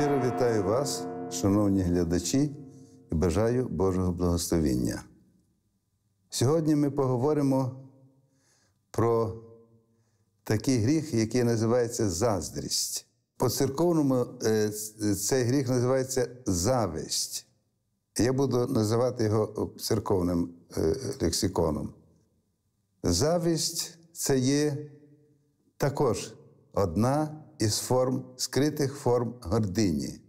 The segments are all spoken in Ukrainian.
Щиро вітаю вас, шановні глядачі, і бажаю Божого благословення. Сьогодні ми поговоримо про такий гріх, який називається заздрість. По церковному е, цей гріх називається зависть. Я буду називати його церковним е, лексиконом. Завість це є також одна із форм скритих форм гордині.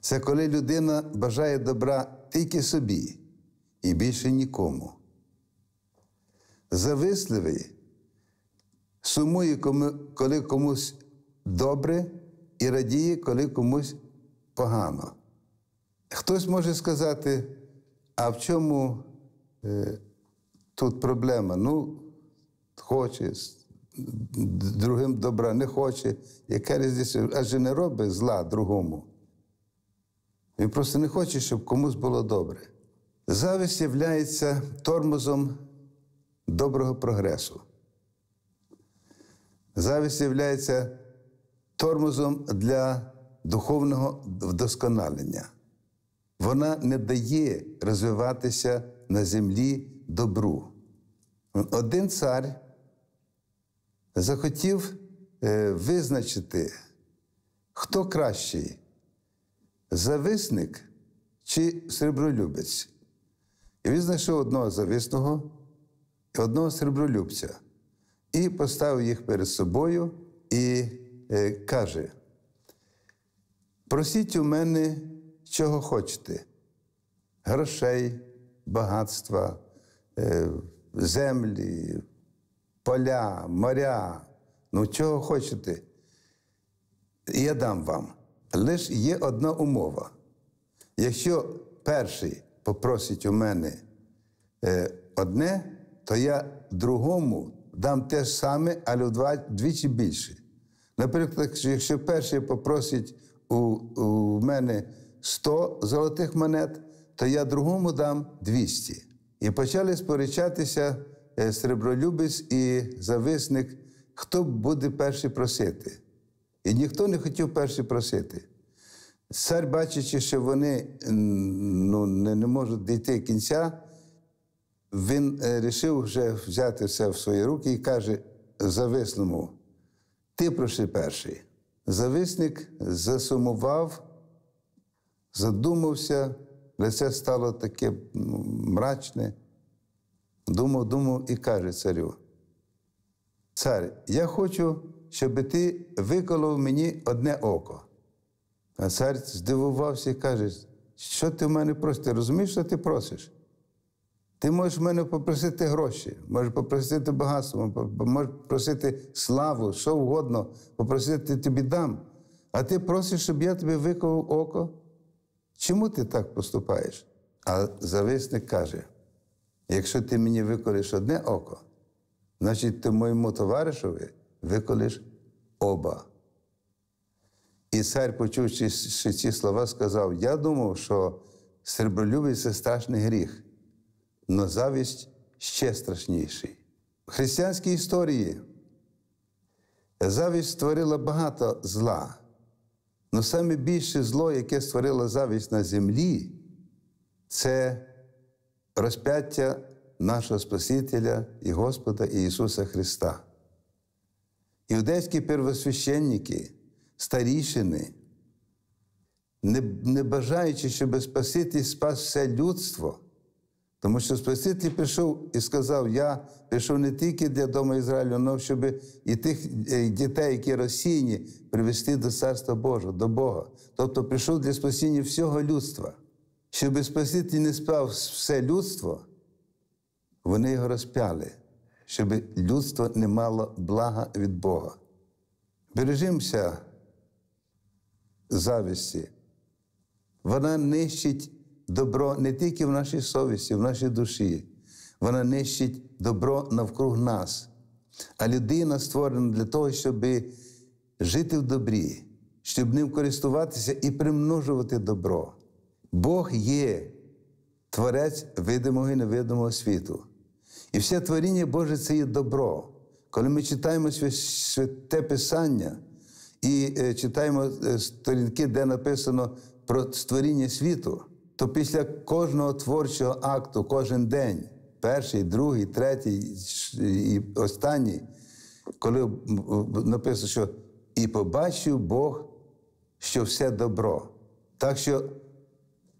Це коли людина бажає добра тільки собі і більше нікому. Зависливий сумує, коли комусь добре і радіє, коли комусь погано. Хтось може сказати, а в чому е, тут проблема? Ну, хоче, другим добра не хоче, яке різниця, адже не робить зла другому. Він просто не хоче, щоб комусь було добре. Завість є тормозом доброго прогресу. Завість є тормозом для духовного вдосконалення. Вона не дає розвиватися на землі добру. Один цар захотів е, визначити, хто кращий зависник чи срібролюбець. І він знайшов одного зависного і одного срібролюбця і поставив їх перед собою і е, каже: просіть у мене, чого хочете: грошей, багатства, е, землі поля, моря. Ну, чого хочете? Я дам вам. Лиш є одна умова. Якщо перший попросить у мене е, одне, то я другому дам те ж саме, але вдвічі більше. Наприклад, якщо перший попросить у, у мене 100 золотих монет, то я другому дам 200. І почали сперечатися Е, сребролюбець і зависник, хто буде перший просити. І ніхто не хотів перший просити. Цар, бачачи, що вони ну, не, не можуть дійти кінця, він вирішив е, вже взяти все в свої руки і каже зависному: ти проши перший. Зависник засумував, задумався, лице стало таке мрачне думав, думав і каже царю. Цар, я хочу, щоб ти виколов мені одне око. А цар здивувався і каже, що ти в мене просиш? Ти розумієш, що ти просиш? Ти можеш в мене попросити гроші, можеш попросити багатство, можеш попросити славу, що угодно, попросити тобі дам. А ти просиш, щоб я тобі виколов око. Чому ти так поступаєш? А зависник каже: Якщо ти мені виколиш одне око, значить ти моєму товаришові виколиш оба. І цар, почувши ці слова, сказав: Я думав, що серболюбий це страшний гріх, але завість ще страшніший. В християнській історії завість створила багато зла. Але найбільше зло, яке створила завість на землі, це розп'яття нашого Спасителя і Господа Ісуса Христа. Іудейські первосвященники, старішини, не, не бажаючи, щоб Спаситель спас все людство, тому що Спаситель прийшов і сказав: Я прийшов не тільки для дому Ізраїлю, але щоб і тих е, дітей, які розсіяні, привести до Царства Божого, до Бога. Тобто прийшов для спасіння всього людства щоб Спаситель не спав все людство, вони його розп'яли, щоб людство не мало блага від Бога. Бережімося завісті. Вона нищить добро не тільки в нашій совісті, в нашій душі. Вона нищить добро навкруг нас. А людина створена для того, щоб жити в добрі, щоб ним користуватися і примножувати добро. Бог є творець видимого і невидимого світу. І все творіння Боже це є добро. Коли ми читаємо святе Писання і е, читаємо е, сторінки, де написано про створіння світу, то після кожного творчого акту, кожен день, перший, другий, третій і останній, коли написано, що і побачив Бог, що все добро. Так що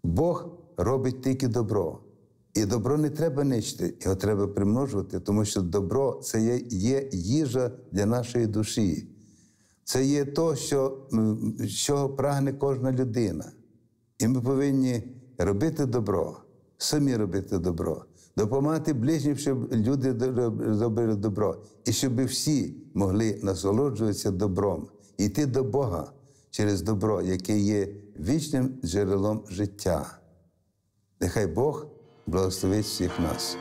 Бог робить тільки добро. І добро не треба нищити, його треба примножувати, тому що добро це є, є їжа для нашої душі. Це є то, що, що прагне кожна людина. І ми повинні робити добро, самі робити добро, допомагати ближнім, щоб люди робили добро, і щоб всі могли насолоджуватися добром, йти до Бога через добро, яке є вічним джерелом життя. Нехай Бог благословить всіх нас.